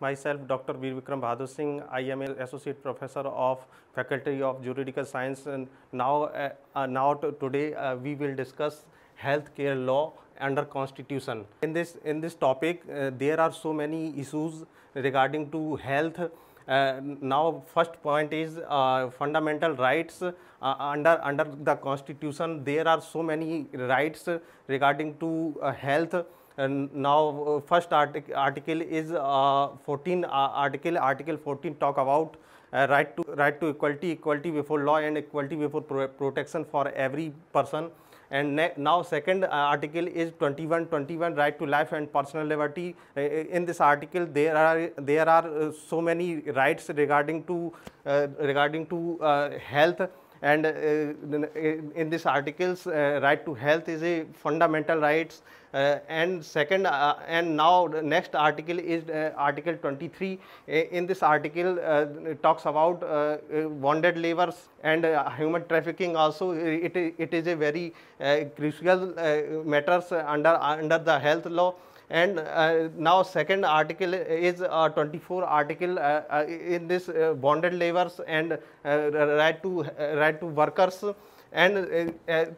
myself Dr. Veer Vikram Bahadur Singh. I am an associate professor of Faculty of Juridical Science and now, uh, uh, now today uh, we will discuss healthcare law under constitution. In this, in this topic uh, there are so many issues regarding to health. Uh, now first point is uh, fundamental rights under, under the constitution there are so many rights regarding to health and now uh, first artic article is uh, 14 uh, article article 14 talk about right to right to equality equality before law and equality before pro protection for every person and now second article is 21 21 right to life and personal liberty in this article there are there are so many rights regarding to uh, regarding to uh, health and uh, in this articles uh, right to health is a fundamental rights uh, and second and now the next article is article 23 in this article talks about bonded labors and human trafficking also it, it is a very crucial matters under under the health law and uh, now second article is uh, 24 article uh, uh in this uh, bonded laborers and uh, right to right to workers and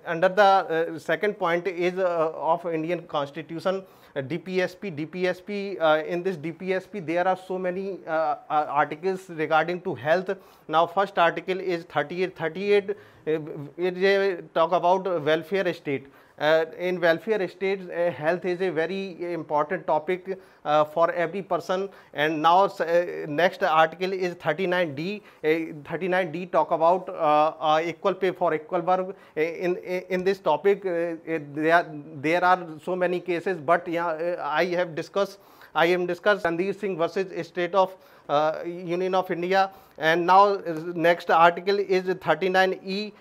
under the second point is of Indian constitution DPSP DPSP in this DPSP there are so many articles regarding to health now first article is 38 38 it talk about welfare state uh, in welfare states, uh, health is a very important topic uh, for every person. And now uh, next article is 39D. 39D uh, talk about uh, equal pay for equal work. In in this topic, there there are so many cases, but yeah, I have discussed. I am discussed Sandeep Singh versus State of uh, Union of India and now next article is 39E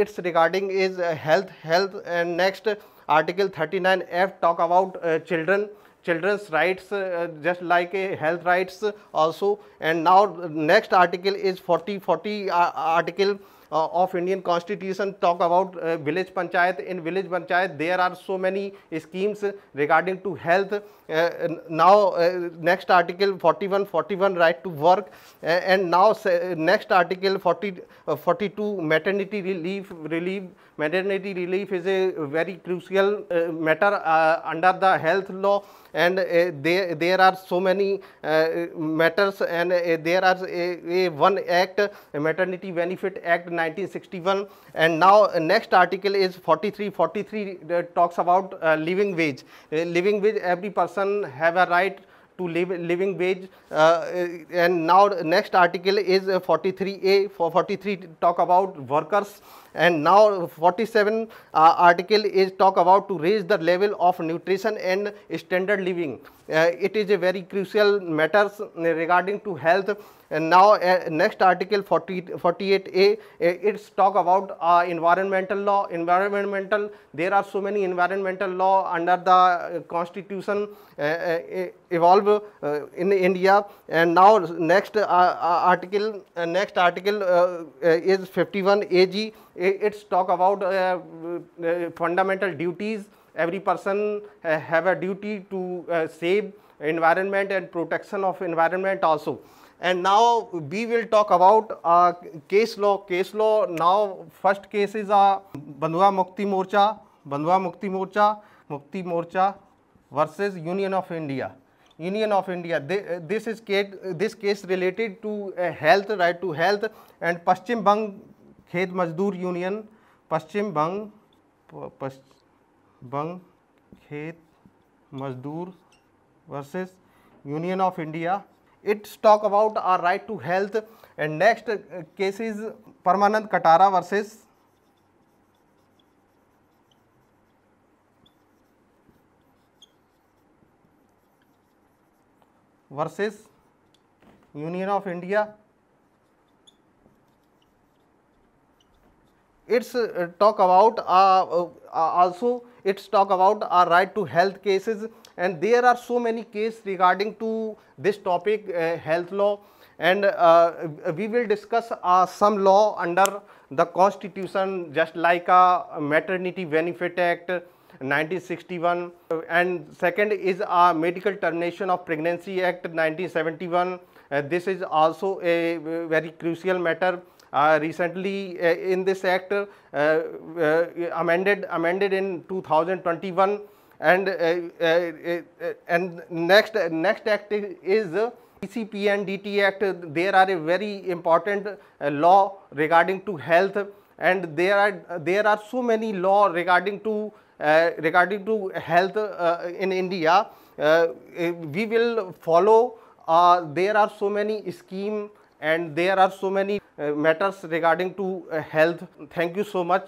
it's regarding is uh, health health and next article 39F talk about uh, children children's rights uh, just like uh, health rights also and now next article is 40 40 uh, article uh, of Indian Constitution talk about uh, village panchayat. In village panchayat, there are so many schemes regarding to health. Uh, now, uh, next article 41, 41 right to work uh, and now next article 40, 42 maternity relief, relief. Maternity relief is a very crucial matter under the health law and there, there are so many matters and there are a, a one act, a maternity benefit act 1961 and now uh, next article is 43 43 uh, talks about uh, living wage living wage every person have a right to live, living wage uh, and now next article is 43a for 43 talk about workers and now 47 uh, article is talk about to raise the level of nutrition and standard living. Uh, it is a very crucial matters regarding to health and now uh, next article 40, 48a uh, it's talk about uh, environmental law environmental there are so many environmental law under the uh, constitution uh, uh, evolve in india and now next article next article is 51 ag it's talk about fundamental duties every person have a duty to save environment and protection of environment also and now we will talk about case law case law now first case is uh Bandhua Mukti Morcha Bandhua Mukti Morcha Mukti Morcha versus union of India union of India this is this case related to health right to health and Paschim Banga Khet मजदूर union पश्चिम बंग पश्चिम Banga Khet Mazdoor versus union of India it's talk about are right to health and next cases Parmanand Katara versus versus union of India it's uh, talk about uh, uh, uh, also it's talk about our right to health cases and there are so many cases regarding to this topic uh, health law and we will discuss some law under the constitution just like a maternity benefit act 1961 and second is a medical termination of pregnancy act 1971 uh, this is also a very crucial matter uh, recently uh, in this act uh, uh, amended amended in 2021 and and next next act is PCP and DT Act, there are a very important law regarding to health and there are there are so many law regarding to uh, regarding to health uh, in India, uh, we will follow. there are so many scheme and there are so many uh, matters regarding to uh, health. Thank you so much.